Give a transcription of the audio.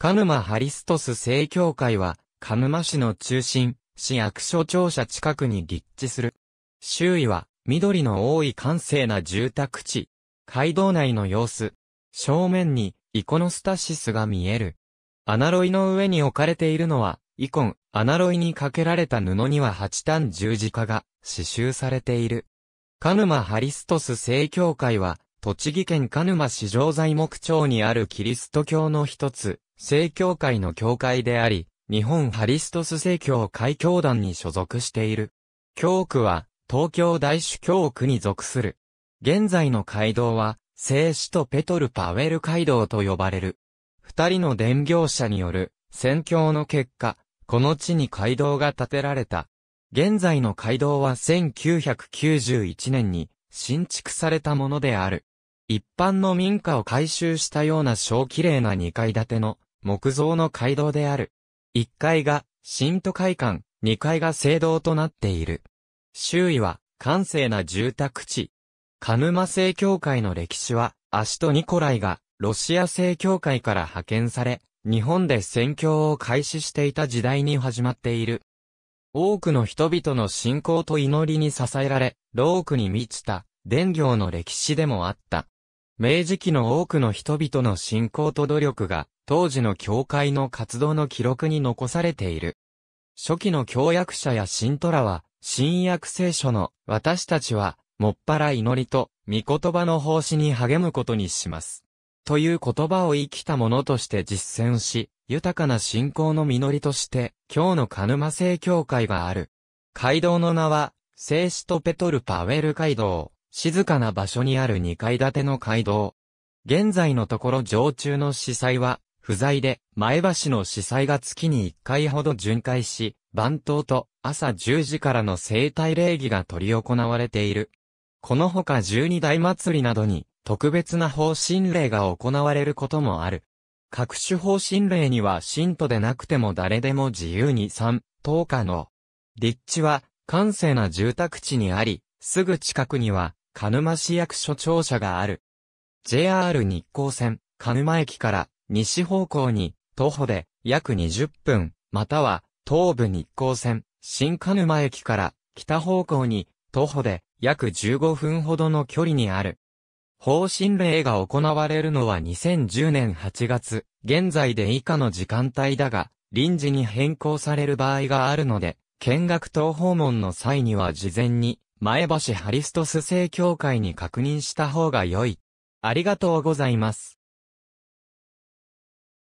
カヌマ・ハリストス正教会は、カヌマ市の中心、市役所庁舎近くに立地する。周囲は、緑の多い閑静な住宅地。街道内の様子。正面に、イコノスタシスが見える。アナロイの上に置かれているのは、イコン、アナロイにかけられた布には八単十字架が刺繍されている。カヌマ・ハリストス正教会は、栃木県カヌマ市場材木町にあるキリスト教の一つ、正教会の教会であり、日本ハリストス正教会教団に所属している。教区は、東京大主教区に属する。現在の街道は、聖使とペトルパウェル街道と呼ばれる。二人の伝業者による、宣教の結果、この地に街道が建てられた。現在の街道は1991年に新築されたものである。一般の民家を改修したような小綺麗な二階建ての木造の街道である。1階が新都会館、2階が聖堂となっている。周囲は閑静な住宅地。カヌマ正教会の歴史は、アシト・ニコライがロシア正教会から派遣され、日本で宣教を開始していた時代に始まっている。多くの人々の信仰と祈りに支えられ、老苦に満ちた、伝教の歴史でもあった。明治期の多くの人々の信仰と努力が、当時の教会の活動の記録に残されている。初期の教約者や信徒らは、新約聖書の、私たちは、もっぱら祈りと、御言葉の奉仕に励むことにします。という言葉を生きたものとして実践し、豊かな信仰の実りとして、今日のカヌマ聖教会がある。街道の名は、聖使とペトルパウェル街道。静かな場所にある2階建ての街道。現在のところ常駐の司祭は、不在で、前橋の司祭が月に1回ほど巡回し、番頭と朝10時からの生体礼儀が取り行われている。このほか12大祭りなどに、特別な方針令が行われることもある。各種方針令には信徒でなくても誰でも自由に参、等0の。立地は、閑静な住宅地にあり、すぐ近くには、鹿沼市役所庁舎がある。JR 日光線、鹿沼駅から西方向に徒歩で約20分、または東武日光線、新鹿沼駅から北方向に徒歩で約15分ほどの距離にある。方針令が行われるのは2010年8月、現在で以下の時間帯だが、臨時に変更される場合があるので、見学等訪問の際には事前に前橋ハリストス聖教会に確認した方が良い。ありがとうございます。